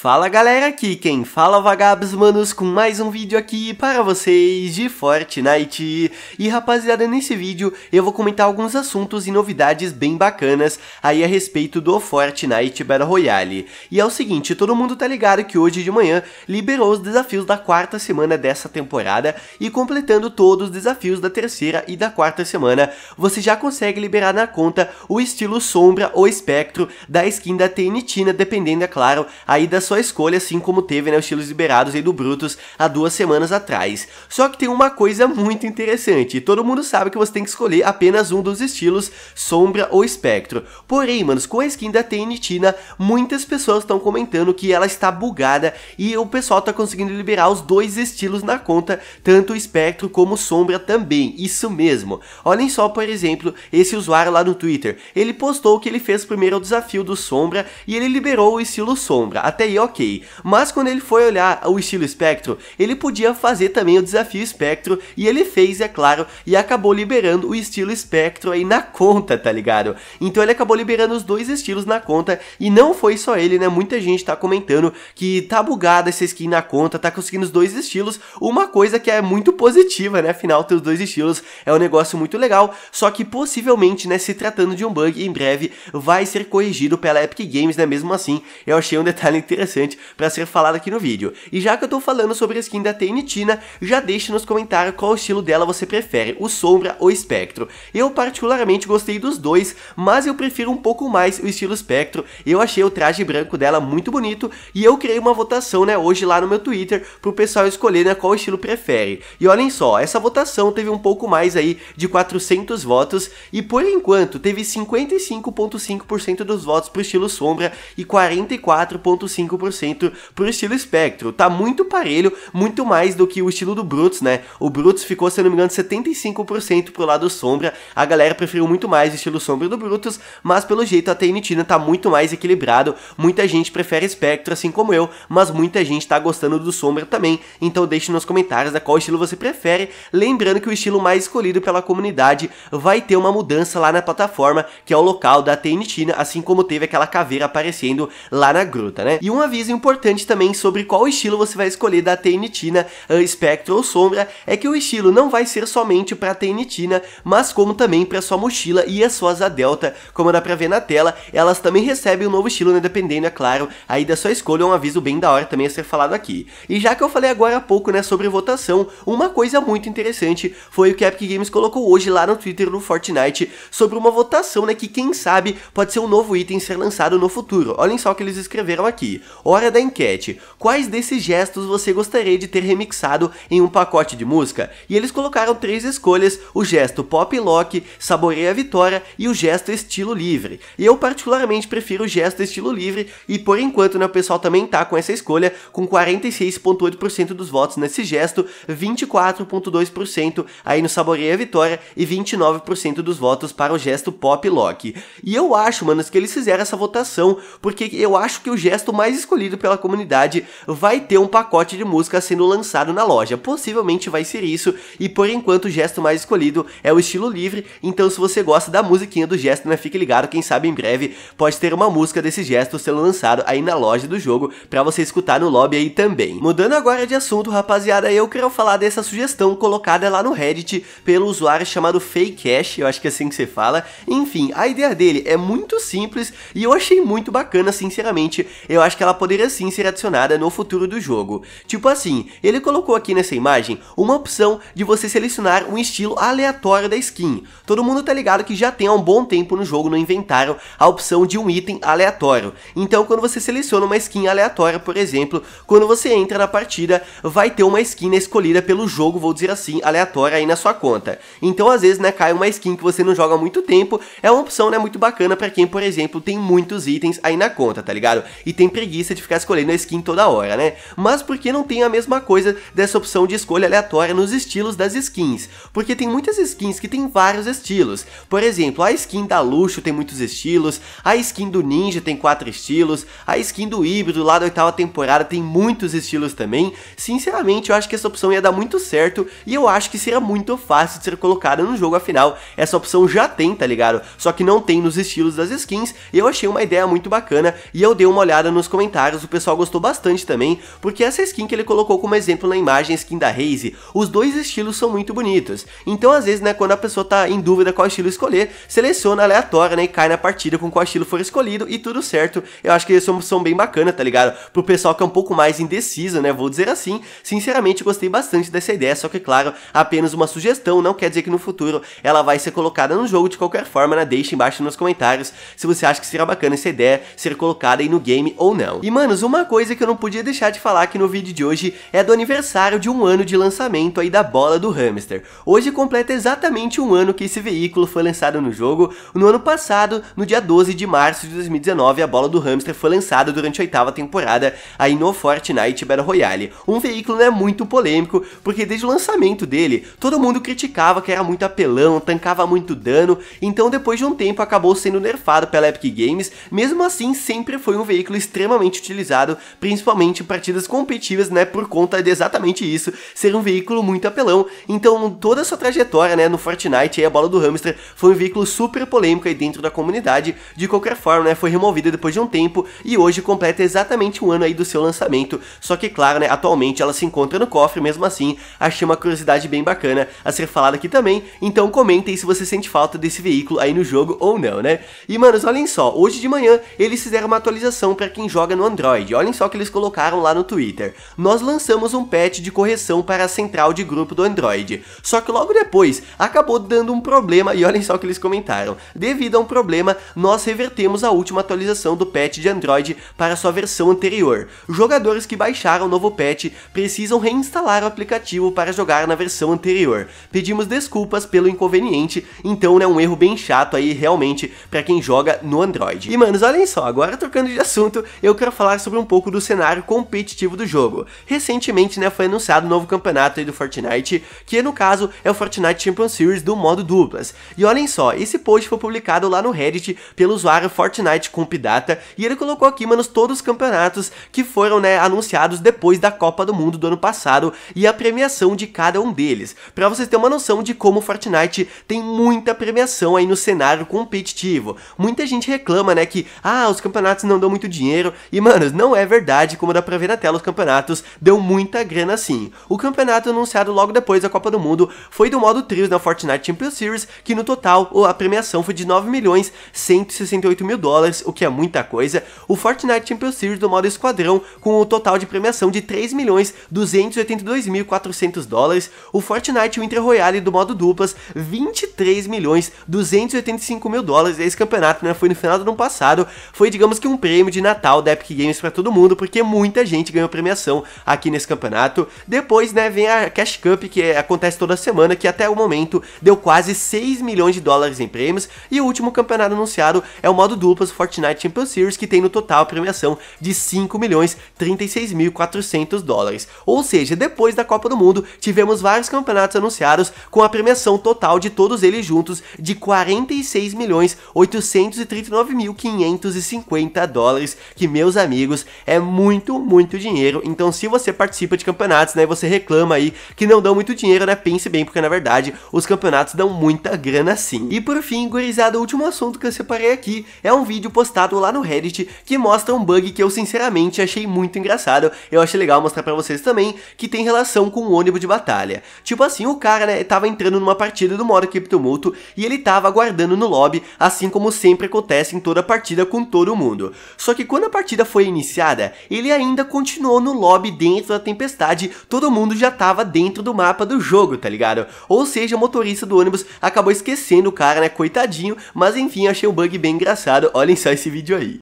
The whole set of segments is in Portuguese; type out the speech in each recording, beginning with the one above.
Fala galera, aqui quem fala é vagabos manos com mais um vídeo aqui para vocês de Fortnite. E rapaziada, nesse vídeo eu vou comentar alguns assuntos e novidades bem bacanas aí a respeito do Fortnite Battle Royale. E é o seguinte, todo mundo tá ligado que hoje de manhã liberou os desafios da quarta semana dessa temporada e completando todos os desafios da terceira e da quarta semana, você já consegue liberar na conta o estilo sombra ou espectro da skin da TNT, dependendo é claro aí das sua escolha, assim como teve né, os estilos liberados aí do Brutus há duas semanas atrás. Só que tem uma coisa muito interessante, todo mundo sabe que você tem que escolher apenas um dos estilos, sombra ou espectro. Porém, manos, com a skin da Tenitina, muitas pessoas estão comentando que ela está bugada e o pessoal está conseguindo liberar os dois estilos na conta, tanto espectro como sombra também, isso mesmo. Olhem só, por exemplo, esse usuário lá no Twitter, ele postou que ele fez primeiro o desafio do sombra e ele liberou o estilo sombra, até aí ok. Mas quando ele foi olhar o estilo espectro, ele podia fazer também o desafio espectro, e ele fez, é claro, e acabou liberando o estilo espectro aí na conta, tá ligado? Então ele acabou liberando os dois estilos na conta, e não foi só ele, né? Muita gente tá comentando que tá bugada essa skin na conta, tá conseguindo os dois estilos, uma coisa que é muito positiva, né? Afinal, ter os dois estilos é um negócio muito legal, só que possivelmente, né, se tratando de um bug, em breve vai ser corrigido pela Epic Games, né? Mesmo assim, eu achei um detalhe interessante interessante para ser falado aqui no vídeo. E já que eu tô falando sobre a skin da Tainitina, já deixa nos comentários qual estilo dela você prefere, o Sombra ou Espectro. Eu particularmente gostei dos dois, mas eu prefiro um pouco mais o estilo Espectro, eu achei o traje branco dela muito bonito e eu criei uma votação né, hoje lá no meu Twitter pro pessoal escolher né, qual estilo prefere. E olhem só, essa votação teve um pouco mais aí de 400 votos e por enquanto teve 55,5% dos votos pro estilo Sombra e 44,5% 5% pro estilo espectro. Tá muito parelho, muito mais do que o estilo do Brutus, né? O Brutus ficou, se não me engano, 75% pro lado sombra. A galera preferiu muito mais o estilo sombra do Brutus, mas pelo jeito a Tenitina tá muito mais equilibrado. Muita gente prefere espectro, assim como eu, mas muita gente tá gostando do sombra também. Então deixe nos comentários a né, qual estilo você prefere. Lembrando que o estilo mais escolhido pela comunidade vai ter uma mudança lá na plataforma, que é o local da Tenitina, assim como teve aquela caveira aparecendo lá na gruta, né? E uma aviso importante também sobre qual estilo você vai escolher da tenitina, espectro ou sombra, é que o estilo não vai ser somente para tenitina, mas como também para sua mochila e a sua asa delta, como dá para ver na tela, elas também recebem um novo estilo, né, dependendo, é claro, aí da sua escolha, é um aviso bem da hora também a ser falado aqui. E já que eu falei agora há pouco, né, sobre votação, uma coisa muito interessante foi o que a Epic Games colocou hoje lá no Twitter do Fortnite sobre uma votação, né, que quem sabe pode ser um novo item ser lançado no futuro. Olhem só o que eles escreveram aqui. Hora da enquete. Quais desses gestos você gostaria de ter remixado em um pacote de música? E eles colocaram três escolhas: o gesto pop lock, saboreia a vitória e o gesto estilo livre. E eu particularmente prefiro o gesto estilo livre e por enquanto né, o pessoal também tá com essa escolha com 46.8% dos votos nesse gesto, 24.2% aí no saboreia a vitória e 29% dos votos para o gesto pop lock. E eu acho, manos, que eles fizeram essa votação porque eu acho que o gesto mais escolhido pela comunidade vai ter um pacote de música sendo lançado na loja. Possivelmente vai ser isso, e por enquanto o gesto mais escolhido é o estilo livre, então se você gosta da musiquinha do gesto, né, fique ligado, quem sabe em breve pode ter uma música desse gesto sendo lançado aí na loja do jogo, para você escutar no lobby aí também. Mudando agora de assunto, rapaziada, eu quero falar dessa sugestão colocada lá no Reddit pelo usuário chamado Fake Cash. eu acho que é assim que você fala. Enfim, a ideia dele é muito simples e eu achei muito bacana, sinceramente. Eu acho que ela ela poderia sim ser adicionada no futuro do jogo. Tipo assim, ele colocou aqui nessa imagem uma opção de você selecionar um estilo aleatório da skin. Todo mundo tá ligado que já tem há um bom tempo no jogo no inventário a opção de um item aleatório. Então quando você seleciona uma skin aleatória, por exemplo, quando você entra na partida, vai ter uma skin escolhida pelo jogo, vou dizer assim, aleatória aí na sua conta. Então às vezes, né, cai uma skin que você não joga há muito tempo, é uma opção, né, muito bacana para quem, por exemplo, tem muitos itens aí na conta, tá ligado? E tem preguiça preguiça de ficar escolhendo a skin toda hora, né? Mas por que não tem a mesma coisa dessa opção de escolha aleatória nos estilos das skins? Porque tem muitas skins que tem vários estilos. Por exemplo, a skin da Luxo tem muitos estilos, a skin do Ninja tem quatro estilos, a skin do Híbrido lá da oitava temporada tem muitos estilos também. Sinceramente, eu acho que essa opção ia dar muito certo e eu acho que seria muito fácil de ser colocada no jogo, afinal, essa opção já tem, tá ligado? Só que não tem nos estilos das skins e eu achei uma ideia muito bacana e eu dei uma olhada nos comentários comentários, o pessoal gostou bastante também, porque essa skin que ele colocou como exemplo na imagem, skin da Raze, os dois estilos são muito bonitos. Então, às vezes, né, quando a pessoa tá em dúvida qual estilo escolher, seleciona aleatória, né, e cai na partida com qual estilo for escolhido e tudo certo. Eu acho que eles é uma opção bem bacana, tá ligado? Pro pessoal que é um pouco mais indeciso, né, vou dizer assim. Sinceramente, gostei bastante dessa ideia, só que, claro, apenas uma sugestão, não quer dizer que no futuro ela vai ser colocada no jogo de qualquer forma, né, deixa embaixo nos comentários se você acha que será bacana essa ideia ser colocada aí no game ou não. E manos, uma coisa que eu não podia deixar de falar aqui no vídeo de hoje é do aniversário de um ano de lançamento aí da bola do hamster. Hoje completa exatamente um ano que esse veículo foi lançado no jogo. No ano passado, no dia 12 de março de 2019, a bola do hamster foi lançada durante a oitava temporada aí no Fortnite Battle Royale. Um veículo né, muito polêmico, porque desde o lançamento dele, todo mundo criticava que era muito apelão, tancava muito dano, então depois de um tempo acabou sendo nerfado pela Epic Games, mesmo assim sempre foi um veículo extremamente utilizado, principalmente em partidas competitivas, né, por conta de exatamente isso, ser um veículo muito apelão. Então, toda a sua trajetória, né, no Fortnite, a bola do hamster foi um veículo super polêmico aí dentro da comunidade. De qualquer forma, né, foi removida depois de um tempo e hoje completa exatamente um ano aí do seu lançamento. Só que, claro, né, atualmente ela se encontra no cofre, mesmo assim, achei uma curiosidade bem bacana a ser falada aqui também. Então, comentem se você sente falta desse veículo aí no jogo ou não, né? E, manos, olhem só, hoje de manhã eles fizeram uma atualização para quem joga no Android. Olhem só o que eles colocaram lá no Twitter. Nós lançamos um patch de correção para a central de grupo do Android. Só que logo depois acabou dando um problema e olhem só o que eles comentaram. Devido a um problema, nós revertemos a última atualização do patch de Android para sua versão anterior. Jogadores que baixaram o novo patch precisam reinstalar o aplicativo para jogar na versão anterior. Pedimos desculpas pelo inconveniente, então é né, um erro bem chato aí realmente para quem joga no Android. E manos, olhem só, agora trocando de assunto, eu quero falar sobre um pouco do cenário competitivo do jogo. Recentemente, né, foi anunciado um novo campeonato aí do Fortnite, que no caso é o Fortnite Champion Series do modo duplas. E olhem só, esse post foi publicado lá no Reddit pelo usuário Fortnite Compidata, e ele colocou aqui, manos, todos os campeonatos que foram, né, anunciados depois da Copa do Mundo do ano passado e a premiação de cada um deles. Para vocês terem uma noção de como o Fortnite tem muita premiação aí no cenário competitivo. Muita gente reclama, né, que ah, os campeonatos não dão muito dinheiro e e, mano, não é verdade, como dá pra ver na tela, os campeonatos deu muita grana sim. O campeonato anunciado logo depois da Copa do Mundo foi do modo trios na Fortnite Champions Series, que no total a premiação foi de 9 milhões 168 mil dólares, o que é muita coisa. O Fortnite Champions Series do modo esquadrão, com o um total de premiação de 3 milhões 282 mil 400 dólares. O Fortnite Winter Royale do modo duplas, 23 milhões 285 mil dólares. Esse campeonato né, foi no final do ano passado, foi digamos que um prêmio de Natal da Epic Games para todo mundo, porque muita gente ganhou premiação aqui nesse campeonato. Depois, né, vem a Cash Cup, que é, acontece toda semana, que até o momento deu quase 6 milhões de dólares em prêmios. E o último campeonato anunciado é o modo duplas Fortnite Champions Series, que tem no total premiação de 5 milhões 36 mil 400 dólares. Ou seja, depois da Copa do Mundo, tivemos vários campeonatos anunciados com a premiação total de todos eles juntos de 46 milhões 839 mil 550 dólares, que meu meus amigos, é muito, muito dinheiro. Então, se você participa de campeonatos, né, você reclama aí que não dão muito dinheiro, né? Pense bem, porque na verdade os campeonatos dão muita grana sim. E por fim, gurizada, o último assunto que eu separei aqui é um vídeo postado lá no Reddit que mostra um bug que eu sinceramente achei muito engraçado. Eu achei legal mostrar para vocês também que tem relação com o um ônibus de batalha. Tipo assim, o cara, né, tava entrando numa partida do modo criptomuto e ele tava aguardando no lobby, assim como sempre acontece em toda partida com todo mundo. Só que quando a partida partida foi iniciada, ele ainda continuou no lobby dentro da tempestade, todo mundo já tava dentro do mapa do jogo, tá ligado? Ou seja, o motorista do ônibus acabou esquecendo o cara, né, coitadinho, mas enfim, achei um bug bem engraçado, olhem só esse vídeo aí.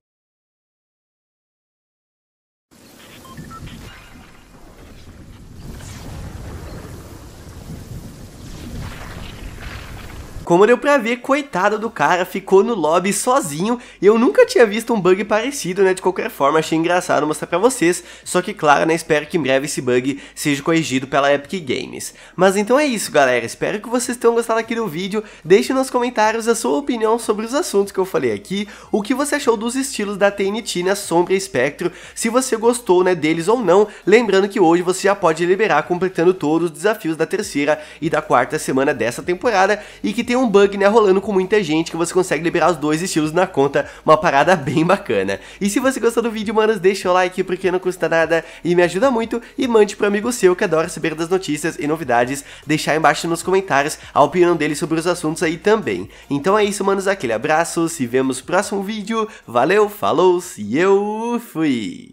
Como deu pra ver, coitado do cara, ficou no lobby sozinho e eu nunca tinha visto um bug parecido, né? De qualquer forma, achei engraçado mostrar pra vocês, só que claro, né? Espero que em breve esse bug seja corrigido pela Epic Games. Mas então é isso, galera. Espero que vocês tenham gostado aqui do vídeo. Deixe nos comentários a sua opinião sobre os assuntos que eu falei aqui, o que você achou dos estilos da TNT na né, Sombra e Espectro, se você gostou, né, deles ou não. Lembrando que hoje você já pode liberar completando todos os desafios da terceira e da quarta semana dessa temporada e que tem tem um bug, né, rolando com muita gente que você consegue liberar os dois estilos na conta, uma parada bem bacana. E se você gostou do vídeo, manos, deixa o like porque não custa nada e me ajuda muito e mande pro amigo seu que adora saber das notícias e novidades, deixar aí embaixo nos comentários a opinião dele sobre os assuntos aí também. Então é isso, manos, aquele abraço, se vemos no próximo vídeo, valeu, falou se eu fui!